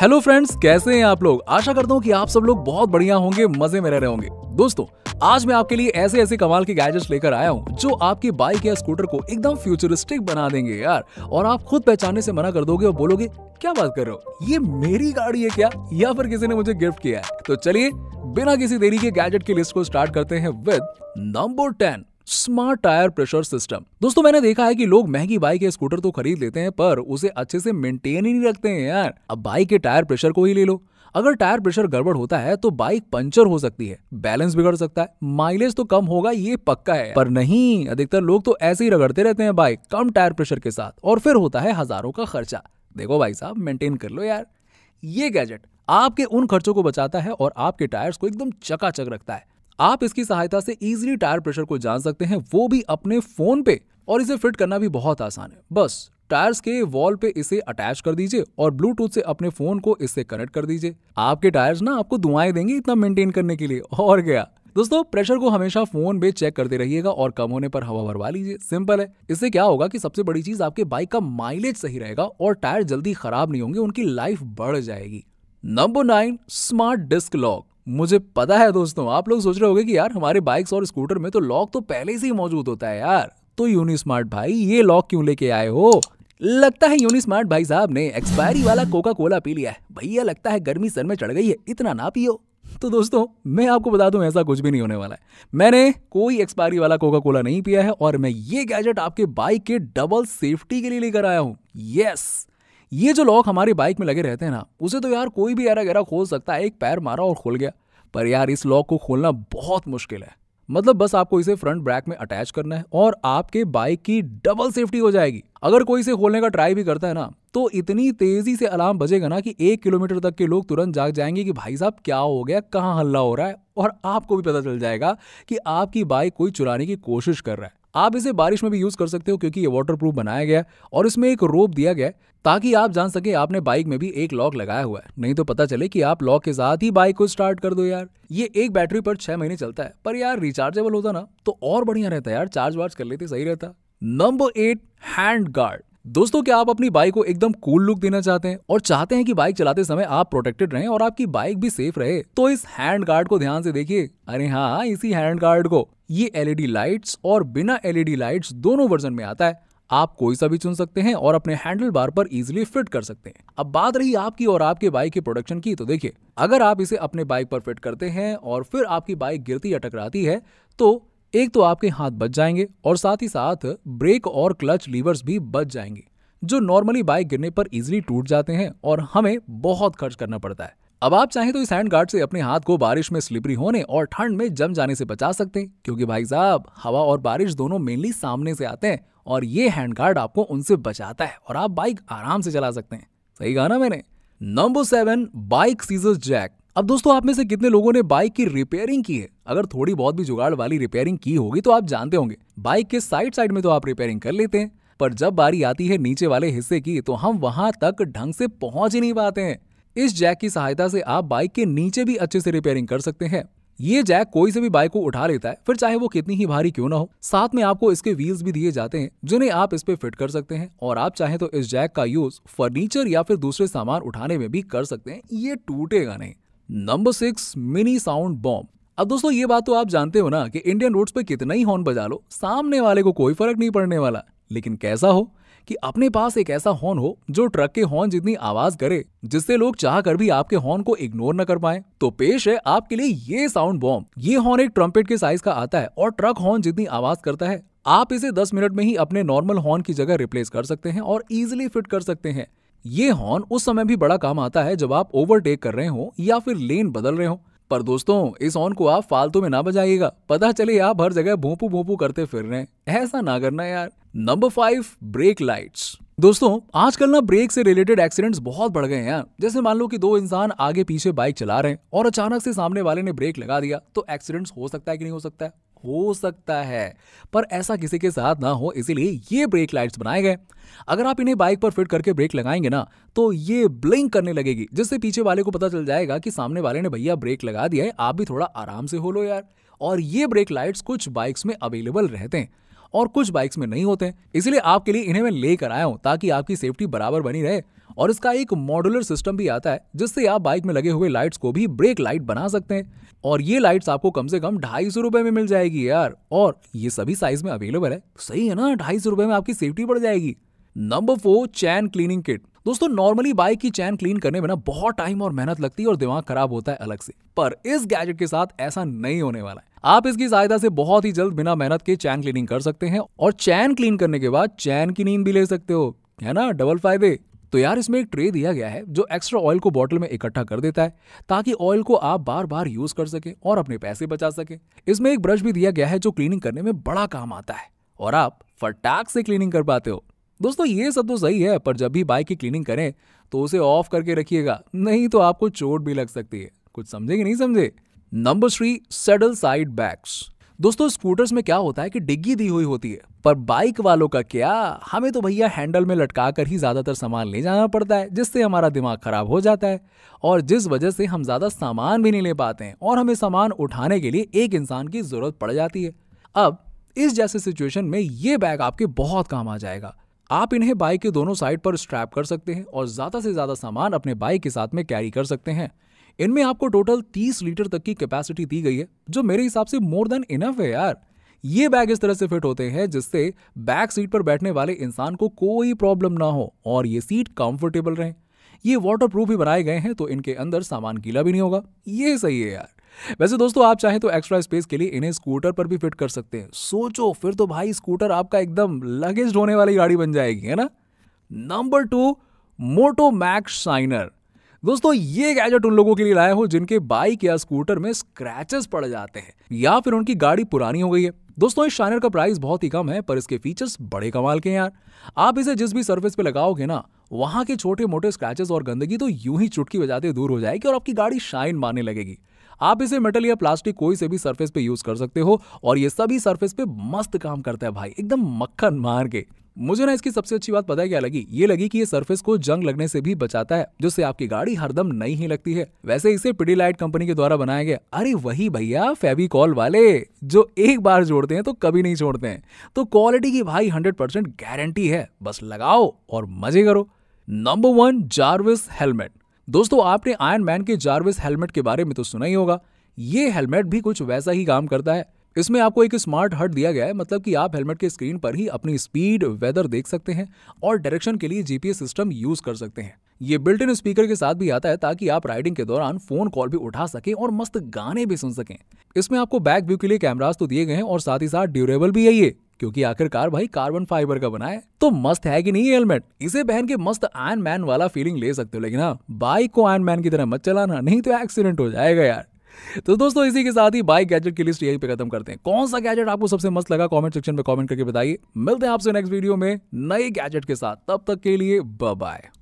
hello friends कैसे हैं आप लोग आशा करता हूँ कि आप सब लोग बहुत बढ़िया होंगे मजे में रह रहे होंगे दोस्तों आज मैं आपके लिए ऐसे ऐसे कमाल के गैजेट्स लेकर आया हूँ जो आपकी बाइक या स्कूटर को एकदम फ्यूचरिस्टिक बना देंगे यार और आप खुद पहचानने से मना कर दोगे और बोलोगे क्या बात कर रहे हो ये मेरी गाड़ी है क्या या फिर किसी ने मुझे गिफ्ट किया है तो चलिए बिना किसी देरी के गैजेट की लिस्ट को स्टार्ट करते हैं with number ten smart tyre pressure system दोस्तों मैंने देखा है कि लोग महंगी बाइक या स्कूटर तो खरीद लेते हैं पर उसे अच्छे से मेंटेन ही नहीं रखते हैं यार अब बाइक के टायर प्रेशर को ही ले लो अगर टायर प्रेशर गड़बड़ होता है तो बाइक पंचर हो सकती है बैलेंस बिगड़ सकता है माइलेज तो कम होगा ये पक्का है पर नहीं अधिकतर लोग तो ऐसे ही रगड़ते रहते हैं बाइक कम टायर प्रेशर के साथ और फिर होता है हजारों का खर्चा देखो भाई साहब मेंटेन कर लो यार ये गैजेट आपके उन खर्चों को बचाता है और आपके टायर्स को एकदम चकाचक रखता है आप इसकी सहायता से इजिली टायर प्रेशर को जान सकते हैं वो भी अपने फोन पे और इसे फिट करना भी बहुत आसान है बस टायर्स के वॉल पे इसे अटैच कर दीजिए और ब्लूटूथ से अपने फोन को इससे कनेक्ट कर दीजिए आपके टायर्स ना आपको दुआएं देंगे इतना मेंटेन करने के लिए और गया दोस्तों प्रेशर को हमेशा फोन पे चेक करते रहिएगा और कम होने पर हवा भरवा लीजिए सिंपल है इससे क्या होगा कि सबसे बड़ी चीज आपके बाइक का माइलेज सही रहेगा और टायर जल्दी खराब नहीं होंगे उनकी लाइफ बढ़ जाएगी number nine smart disc lock मुझे पता है दोस्तों आप लोग सोच रहे होगे कि यार हमारे बाइक्स और स्कूटर में तो लॉक तो पहले से ही मौजूद होता है यार तो यूनि स्मार्ट भाई ये लॉक क्यों लेके आए हो लगता है यूनिस्मार्ट स्मार्ट भाई साहब ने एक्सपायरी वाला कोका कोला पी लिया है भैया लगता है गर्मी सर में चढ़ गई है इतना ना पियो तो दोस्तों मैं आपको बता दूं ऐसा कुछ भी नहीं होने वाला है मैंने कोई एक्सपायरी वाला कोका कोला नहीं पिया है और मैं ये गैजेट आपके बाइक के डबल सेफ्टी के लिए लेकर आया हूं यस ये जो लॉक हमारी बाइक में लगे रहते हैं ना उसे तो यार कोई भी ऐरा गहरा खोल सकता है एक पैर मारा और खोल गया पर यार इस लॉक को खोलना बहुत मुश्किल है मतलब बस आपको इसे फ्रंट ब्रैक में अटैच करना है और आपके बाइक की डबल सेफ्टी हो जाएगी अगर कोई इसे खोलने का ट्राई भी करता है ना तो इतनी तेजी से अलार्म बजेगा ना कि एक किलोमीटर तक के लोग तुरंत जाग जाएंगे कि भाई साहब क्या हो गया कहाँ हल्ला हो रहा है और आपको भी पता चल जाएगा कि आपकी बाइक कोई चुराने की कोशिश कर रहा है आप इसे बारिश में भी यूज़ कर सकते हो क्योंकि ये वाटर प्रूफ बनाया गया है और इसमें एक रोप दिया गया है ताकि आप जान सके आपने बाइक में भी एक लॉक लगाया हुआ है नहीं तो पता चले कि आप लॉक के साथ ही बाइक को स्टार्ट कर दो यार ये एक बैटरी पर छह महीने चलता है पर यार रिचार्जेबल होता ना तो और बढ़िया रहता यार चार्ज वार्ज कर लेते सही रहता नंबर एट हैंड गार्ड दोस्तों क्या आप अपनी बाइक को एकदम कूल लुक देना चाहते हैं और चाहते हैं कि बाइक चलाते समय आप प्रोटेक्टेड रहें और आपकी बाइक भी सेफ रहे तो इस हैंड गार्ड को ध्यान से देखिए अरे हाँ इसी हैंड गार्ड को ये एलईडी लाइट्स और बिना एलईडी लाइट्स दोनों वर्जन में आता है आप कोई सा भी चुन सकते हैं और अपने हैंडल बार पर इजिली फिट कर सकते हैं अब बात रही आपकी और आपके बाइक के प्रोडक्शन की तो देखिए अगर आप इसे अपने बाइक पर फिट करते हैं और फिर आपकी बाइक गिरती या टकराती है तो एक तो आपके हाथ बच जाएंगे और साथ ही साथ ब्रेक और क्लच लीवर्स भी बच जाएंगे जो नॉर्मली बाइक गिरने पर इजिली टूट जाते हैं और हमें बहुत खर्च करना पड़ता है अब आप चाहें तो इस हैंड गार्ड से अपने हाथ को बारिश में स्लिपरी होने और ठंड में जम जाने से बचा सकते हैं क्योंकि भाई साहब हवा और बारिश दोनों मेनली सामने से आते हैं और ये हैंड गार्ड आपको उनसे बचाता है और आप बाइक आराम से चला सकते हैं सही कहा ना मैंने number seven bike scissors jack अब दोस्तों आप में से कितने लोगों ने बाइक की रिपेयरिंग की है अगर थोड़ी बहुत भी जुगाड़ वाली रिपेयरिंग की होगी तो आप जानते होंगे बाइक के साइड साइड में तो आप रिपेयरिंग कर लेते हैं पर जब बारी आती है नीचे वाले हिस्से की तो हम वहां तक ढंग से पहुंच ही नहीं पाते हैं इस जैक की सहायता से आप बाइक के नीचे भी अच्छे से रिपेयरिंग कर सकते हैं ये जैक कोई से भी बाइक को उठा लेता है फिर चाहे वो कितनी ही भारी क्यों ना हो साथ में आपको इसके व्हील्स भी दिए जाते हैं जिन्हें आप इस पे फिट कर सकते हैं और आप चाहे तो इस जैक का यूज फर्नीचर या फिर दूसरे सामान उठाने में भी कर सकते हैं ये टूटेगा नहीं number six mini sound bomb अब दोस्तों ये बात तो आप जानते हो ना कि इंडियन रोड्स पर कितना ही हॉर्न बजा लो सामने वाले को कोई फर्क नहीं पड़ने वाला लेकिन कैसा हो कि अपने पास एक ऐसा हॉर्न हो जो ट्रक के हॉर्न जितनी आवाज करे जिससे लोग चाह कर भी आपके हॉर्न को इग्नोर न कर पाए तो पेश है आपके लिए ये साउंड बॉम्ब ये हॉर्न एक ट्रम्पेट के साइज का आता है और ट्रक हॉर्न जितनी आवाज करता है आप इसे 10 मिनट में ही अपने नॉर्मल हॉर्न की जगह रिप्लेस कर सकते हैं और इजिली फिट कर सकते हैं ये हॉर्न उस समय भी बड़ा काम आता है जब आप ओवरटेक कर रहे हो या फिर लेन बदल रहे हो पर दोस्तों इस हॉर्न को आप फालतू में ना बजाइएगा पता चले आप हर जगह भोंपू भोंपू करते फिर रहे हैं ऐसा ना करना यार नंबर फाइव ब्रेक लाइट्स दोस्तों आजकल ना ब्रेक से रिलेटेड एक्सीडेंट्स बहुत बढ़ गए हैं जैसे मान लो कि दो इंसान आगे पीछे बाइक चला रहे हैं और अचानक से सामने वाले ने ब्रेक लगा दिया तो एक्सीडेंट्स हो सकता है कि नहीं हो सकता है हो सकता है पर ऐसा किसी के साथ ना हो इसीलिए ये ब्रेक लाइट्स बनाए गए अगर आप इन्हें बाइक पर फिट करके ब्रेक लगाएंगे ना तो ये ब्लिंक करने लगेगी जिससे पीछे वाले को पता चल जाएगा कि सामने वाले ने भैया ब्रेक लगा दिया है आप भी थोड़ा आराम से हो लो यार और ये ब्रेक लाइट्स कुछ बाइक्स में अवेलेबल रहते हैं और कुछ बाइक्स में नहीं होते इसलिए आपके लिए इन्हें मैं लेकर आया हूँ ताकि आपकी सेफ्टी बराबर बनी रहे और इसका एक मॉड्यूलर सिस्टम भी आता है जिससे आप बाइक में लगे हुए लाइट्स को भी ब्रेक लाइट बना सकते हैं और ये लाइट्स आपको कम से कम ढाई सौ रुपए में मिल जाएगी यार और ये सभी साइज में अवेलेबल है सही है ना ढाई सौ रुपए में आपकी सेफ्टी बढ़ जाएगी number four chain cleaning kit दोस्तों नॉर्मली बाइक की चैन क्लीन करने में ना बहुत टाइम और मेहनत लगती है और दिमाग खराब होता है अलग से पर इस गैजेट के साथ ऐसा नहीं होने वाला है आप इसकी सहायता से बहुत ही जल्द बिना मेहनत के चैन क्लीनिंग कर सकते हैं और चैन क्लीन करने के बाद चैन की नींद भी ले सकते हो है ना डबल फायदे तो यार इसमें एक ट्रे दिया गया है जो एक्स्ट्रा ऑयल को बॉटल में इकट्ठा कर देता है ताकि ऑयल को आप बार बार यूज कर सके और अपने पैसे बचा सके इसमें एक ब्रश भी दिया गया है जो क्लीनिंग करने में बड़ा काम आता है और आप फटाक से क्लीनिंग कर पाते हो दोस्तों ये सब तो सही है पर जब भी बाइक की क्लीनिंग करें तो उसे ऑफ करके रखिएगा नहीं तो आपको चोट भी लग सकती है कुछ समझे कि नहीं समझे number three saddle side bags दोस्तों स्कूटर्स में क्या होता है कि डिग्गी दी हुई होती है पर बाइक वालों का क्या हमें तो भैया हैंडल में लटका कर ही ज़्यादातर सामान ले जाना पड़ता है जिससे हमारा दिमाग ख़राब हो जाता है और जिस वजह से हम ज़्यादा सामान भी नहीं ले पाते हैं और हमें सामान उठाने के लिए एक इंसान की ज़रूरत पड़ जाती है अब इस जैसे सिचुएशन में ये बैग आपके बहुत काम आ जाएगा आप इन्हें बाइक के दोनों साइड पर स्ट्रैप कर सकते हैं और ज़्यादा से ज़्यादा सामान अपने बाइक के साथ में कैरी कर सकते हैं इनमें आपको टोटल 30 लीटर तक की कैपेसिटी दी गई है जो मेरे हिसाब से मोर देन इनफ है यार ये बैग इस तरह से फिट होते हैं जिससे बैक सीट पर बैठने वाले इंसान को कोई प्रॉब्लम ना हो और ये सीट कंफर्टेबल रहे ये वाटर प्रूफ भी बनाए गए हैं तो इनके अंदर सामान गीला भी नहीं होगा ये सही है यार वैसे दोस्तों आप चाहें तो एक्स्ट्रा स्पेस के लिए इन्हें स्कूटर पर भी फिट कर सकते हैं सोचो फिर तो भाई स्कूटर आपका एकदम लगेज ढोने वाली गाड़ी बन जाएगी है ना number two Moto Max shiner दोस्तों ये गैजेट उन लोगों के लिए लाए हो जिनके बाइक या स्कूटर में स्क्रैचेस पड़ जाते हैं या फिर उनकी गाड़ी पुरानी हो गई है दोस्तों इस शाइनर का प्राइस बहुत ही कम है पर इसके फीचर्स बड़े कमाल के हैं यार आप इसे जिस भी सर्विस पे लगाओगे ना वहां के छोटे मोटे स्क्रैचेस और गंदगी तो यूं ही चुटकी बजाते दूर हो जाएगी और आपकी गाड़ी शाइन मारने लगेगी आप इसे मेटल या प्लास्टिक कोई से भी सरफेस पे यूज कर सकते हो और ये सभी सरफेस पे मस्त काम करता है भाई एकदम मक्खन मार के मुझे ना इसकी सबसे अच्छी बात पता है क्या लगी ये लगी कि ये सरफेस को जंग लगने से भी बचाता है जिससे आपकी गाड़ी हरदम नई ही लगती है वैसे इसे पिडी लाइट कंपनी के द्वारा बनाया गया अरे वही भैया फेविकॉल वाले जो एक बार जोड़ते हैं तो कभी नहीं छोड़ते हैं तो क्वालिटी की भाई हंड्रेड गारंटी है बस लगाओ और मजे करो नंबर वन जार्विस हेलमेट दोस्तों आपने आयरन मैन के जार्विस हेलमेट के बारे में तो सुना ही होगा ये हेलमेट भी कुछ वैसा ही काम करता है इसमें आपको एक स्मार्ट हट दिया गया है मतलब कि आप हेलमेट के स्क्रीन पर ही अपनी स्पीड वेदर देख सकते हैं और डायरेक्शन के लिए जीपीएस सिस्टम यूज कर सकते हैं ये बिल्ट इन स्पीकर के साथ भी आता है ताकि आप राइडिंग के दौरान फोन कॉल भी उठा सकें और मस्त गाने भी सुन सकें इसमें आपको बैक व्यू के लिए कैमराज तो दिए गए हैं और साथ ही साथ ड्यूरेबल भी है ये क्योंकि आखिरकार भाई कार्बन फाइबर का बना है तो मस्त है कि नहीं हेलमेट इसे पहन के मस्त आयन मैन वाला फीलिंग ले सकते हो लेकिन हाँ बाइक को आयन मैन की तरह मत चलाना नहीं तो एक्सीडेंट हो जाएगा यार तो दोस्तों इसी के साथ ही बाइक गैजेट की लिस्ट यही पे खत्म करते हैं कौन सा गैजेट आपको सबसे मस्त लगा कमेंट सेक्शन में कमेंट करके बताइए मिलते हैं आपसे नेक्स्ट वीडियो में नए गैजेट के साथ तब तक के लिए बाय